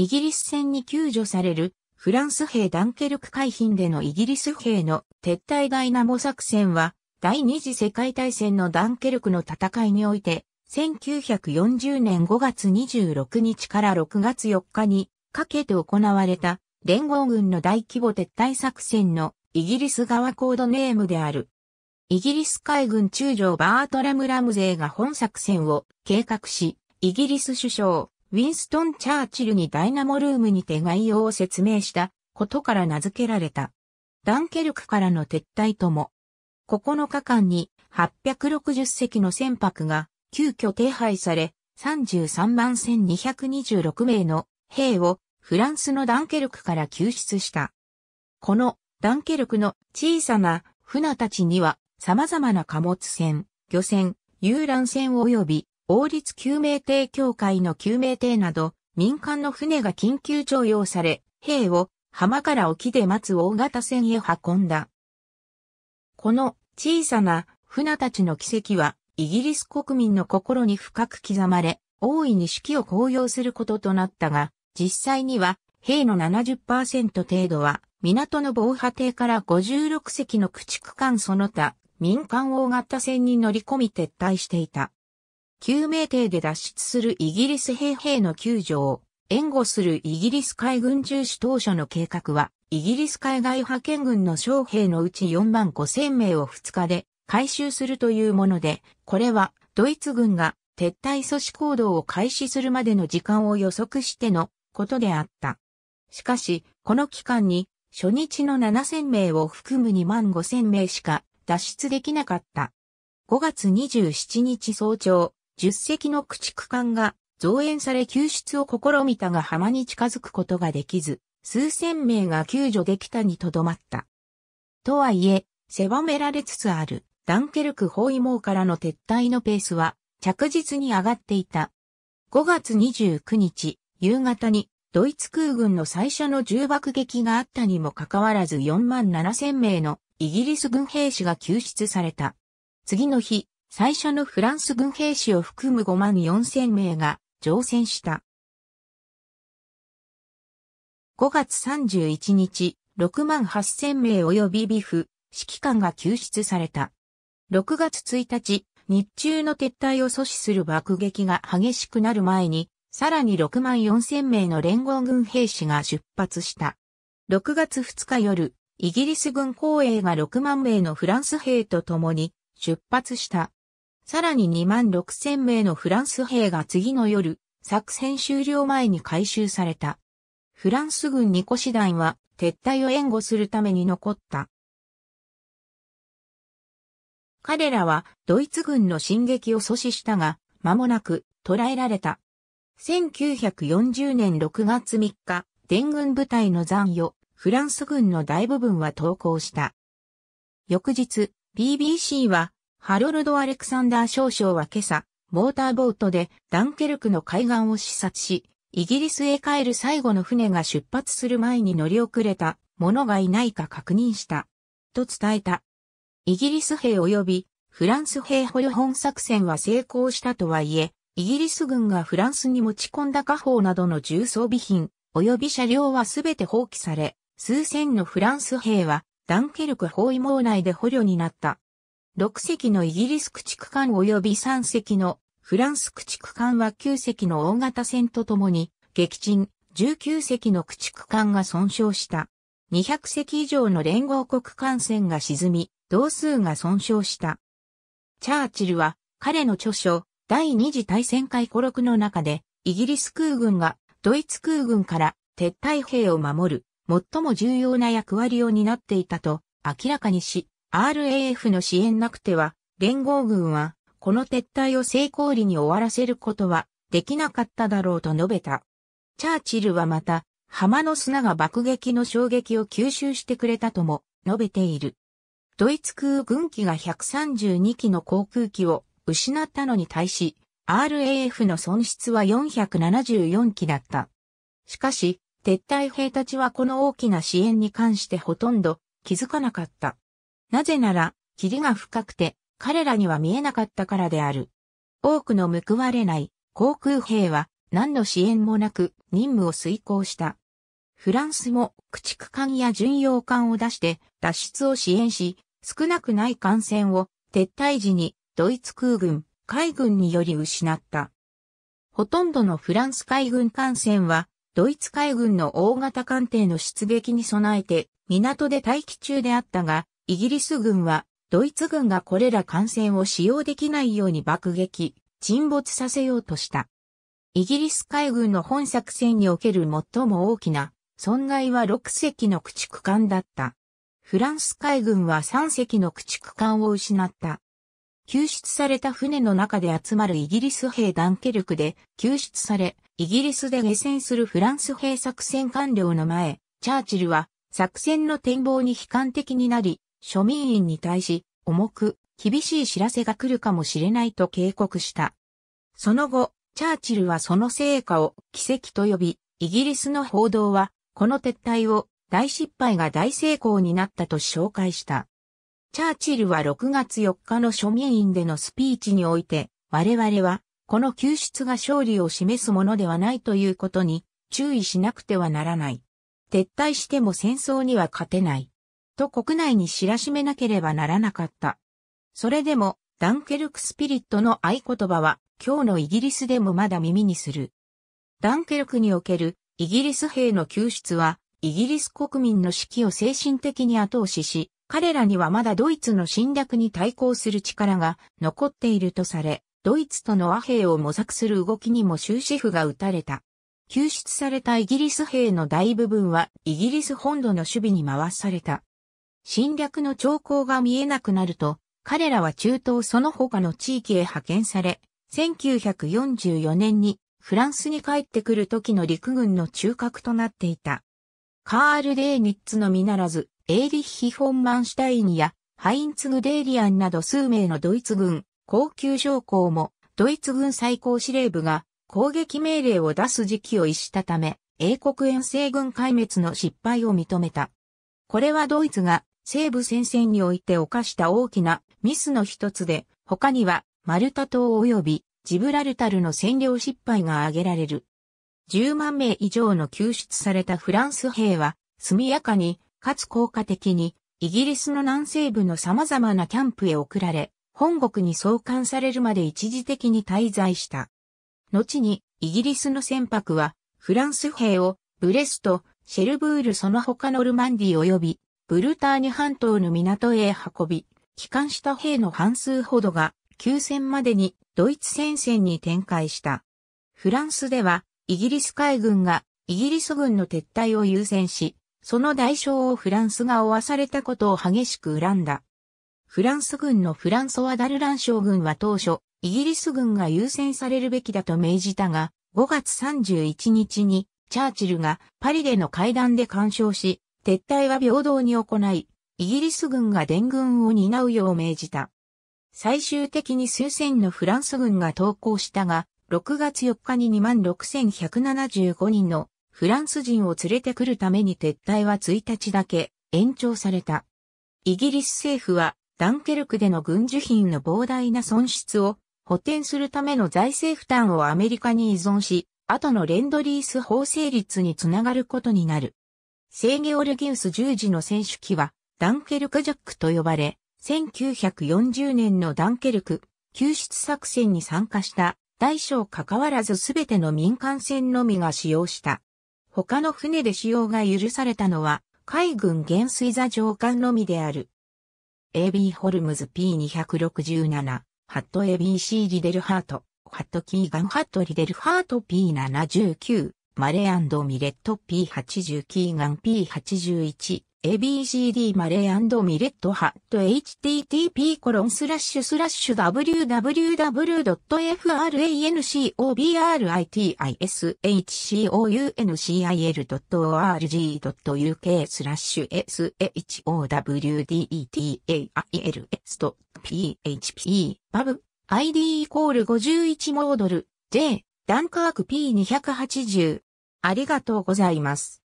イギリス戦に救助されるフランス兵ダンケルク海浜でのイギリス兵の撤退ダイナモ作戦は第二次世界大戦のダンケルクの戦いにおいて1940年5月26日から6月4日にかけて行われた連合軍の大規模撤退作戦のイギリス側コードネームである。イギリス海軍中将バートラム・ラムゼーが本作戦を計画し、イギリス首相、ウィンストン・チャーチルにダイナモルームにて概要を説明したことから名付けられた。ダンケルクからの撤退とも、9日間に860隻の船舶が急遽手配され、33万1226名の兵をフランスのダンケルクから救出した。このダンケルクの小さな船たちには様々な貨物船、漁船、遊覧船及び王立救命艇協会の救命艇など、民間の船が緊急徴用され、兵を浜から沖で待つ大型船へ運んだ。この小さな船たちの奇跡は、イギリス国民の心に深く刻まれ、大いに士気を高揚することとなったが、実際には、兵の70%程度は、港の防波堤から56隻の駆逐艦その他、民間大型船に乗り込み撤退していた。救命艇で脱出するイギリス兵兵の救助を援護するイギリス海軍重視当初の計画は、イギリス海外派遣軍の将兵のうち4万5千名を2日で回収するというもので、これはドイツ軍が撤退阻止行動を開始するまでの時間を予測してのことであった。しかし、この期間に初日の7千名を含む2万5千名しか脱出できなかった。5月27日早朝、10隻の駆逐艦が増援され救出を試みたが浜に近づくことができず、数千名が救助できたにとどまった。とはいえ、狭められつつあるダンケルク包囲網からの撤退のペースは着実に上がっていた。5月29日、夕方にドイツ空軍の最初の重爆撃があったにもかかわらず4万7千名のイギリス軍兵士が救出された。次の日、最初のフランス軍兵士を含む5万4千名が乗船した。5月31日、6万8千名及びビフ、指揮官が救出された。6月1日、日中の撤退を阻止する爆撃が激しくなる前に、さらに6万4千名の連合軍兵士が出発した。6月2日夜、イギリス軍公営が6万名のフランス兵と共に出発した。さらに2万6千名のフランス兵が次の夜、作戦終了前に回収された。フランス軍2個師団は撤退を援護するために残った。彼らはドイツ軍の進撃を阻止したが、間もなく捕らえられた。1940年6月3日、伝軍部隊の残余、フランス軍の大部分は投降した。翌日、BBC はハロルド・アレクサンダー少将は今朝、モーターボートでダンケルクの海岸を視察し、イギリスへ帰る最後の船が出発する前に乗り遅れた者がいないか確認した。と伝えた。イギリス兵及びフランス兵捕虜本作戦は成功したとはいえ、イギリス軍がフランスに持ち込んだ火砲などの重装備品、及び車両はすべて放棄され、数千のフランス兵はダンケルク包囲網内で捕虜になった。6隻のイギリス駆逐艦及び3隻のフランス駆逐艦は9隻の大型船とともに撃沈、19隻の駆逐艦が損傷した。200隻以上の連合国艦船が沈み、同数が損傷した。チャーチルは彼の著書、第二次大戦回顧録の中で、イギリス空軍がドイツ空軍から撤退兵を守る最も重要な役割を担っていたと明らかにし、RAF の支援なくては、連合軍は、この撤退を成功裏に終わらせることは、できなかっただろうと述べた。チャーチルはまた、浜の砂が爆撃の衝撃を吸収してくれたとも述べている。ドイツ空軍機が132機の航空機を失ったのに対し、RAF の損失は474機だった。しかし、撤退兵たちはこの大きな支援に関してほとんど気づかなかった。なぜなら、霧が深くて、彼らには見えなかったからである。多くの報われない航空兵は何の支援もなく任務を遂行した。フランスも駆逐艦や巡洋艦を出して脱出を支援し、少なくない艦船を撤退時にドイツ空軍、海軍により失った。ほとんどのフランス海軍艦船はドイツ海軍の大型艦艇の出撃に備えて港で待機中であったが、イギリス軍は、ドイツ軍がこれら艦船を使用できないように爆撃、沈没させようとした。イギリス海軍の本作戦における最も大きな損害は6隻の駆逐艦だった。フランス海軍は3隻の駆逐艦を失った。救出された船の中で集まるイギリス兵ダンケルクで救出され、イギリスで下船するフランス兵作戦官僚の前、チャーチルは作戦の展望に悲観的になり、庶民員に対し、重く、厳しい知らせが来るかもしれないと警告した。その後、チャーチルはその成果を奇跡と呼び、イギリスの報道は、この撤退を大失敗が大成功になったと紹介した。チャーチルは6月4日の庶民院でのスピーチにおいて、我々は、この救出が勝利を示すものではないということに注意しなくてはならない。撤退しても戦争には勝てない。と国内に知らしめなければならなかった。それでも、ダンケルクスピリットの合言葉は、今日のイギリスでもまだ耳にする。ダンケルクにおけるイギリス兵の救出は、イギリス国民の士気を精神的に後押しし、彼らにはまだドイツの侵略に対抗する力が残っているとされ、ドイツとの和平を模索する動きにも終止符が打たれた。救出されたイギリス兵の大部分はイギリス本土の守備に回された。侵略の兆候が見えなくなると、彼らは中東その他の地域へ派遣され、1944年にフランスに帰ってくる時の陸軍の中核となっていた。カール・デーニッツのみならず、エーリッヒ・フォンマンシュタインやハインツ・グデイリアンなど数名のドイツ軍、高級将校も、ドイツ軍最高司令部が攻撃命令を出す時期を逸したため、英国遠征軍壊滅の失敗を認めた。これはドイツが西部戦線において犯した大きなミスの一つで、他にはマルタ島及びジブラルタルの占領失敗が挙げられる。10万名以上の救出されたフランス兵は、速やかに、かつ効果的に、イギリスの南西部の様々なキャンプへ送られ、本国に送還されるまで一時的に滞在した。後に、イギリスの船舶は、フランス兵を、ブレスト、シェルブールその他のルマンディ及び、ブルターニュ半島の港へ運び、帰還した兵の半数ほどが、休戦までにドイツ戦線に展開した。フランスでは、イギリス海軍がイギリス軍の撤退を優先し、その代償をフランスが負わされたことを激しく恨んだ。フランス軍のフランソワ・ダルラン将軍は当初、イギリス軍が優先されるべきだと命じたが、5月31日に、チャーチルがパリでの会談で干渉し、撤退は平等に行い、イギリス軍が伝軍を担うよう命じた。最終的に数千のフランス軍が投降したが、6月4日に26,175人のフランス人を連れてくるために撤退は1日だけ延長された。イギリス政府はダンケルクでの軍需品の膨大な損失を補填するための財政負担をアメリカに依存し、後のレンドリース法成立につながることになる。聖ゲオルギウス十字の選手機は、ダンケルクジャックと呼ばれ、1940年のダンケルク救出作戦に参加した大小関わらずすべての民間船のみが使用した。他の船で使用が許されたのは海軍減水座上官のみである。AB ホルムズ P267、ハット ABC リデルハート、ハットキーガンハットリデルハート P719、マレーミレット P80 キーガン P81 ABCD マレーミレットハット http コロンスラッシュスラッシュ www.francobritisHCOUNCIL.org.uk スラッシュ SHOWDETAILS と PHP バブ ID イコール51モードル J ダンカーク P280 ありがとうございます。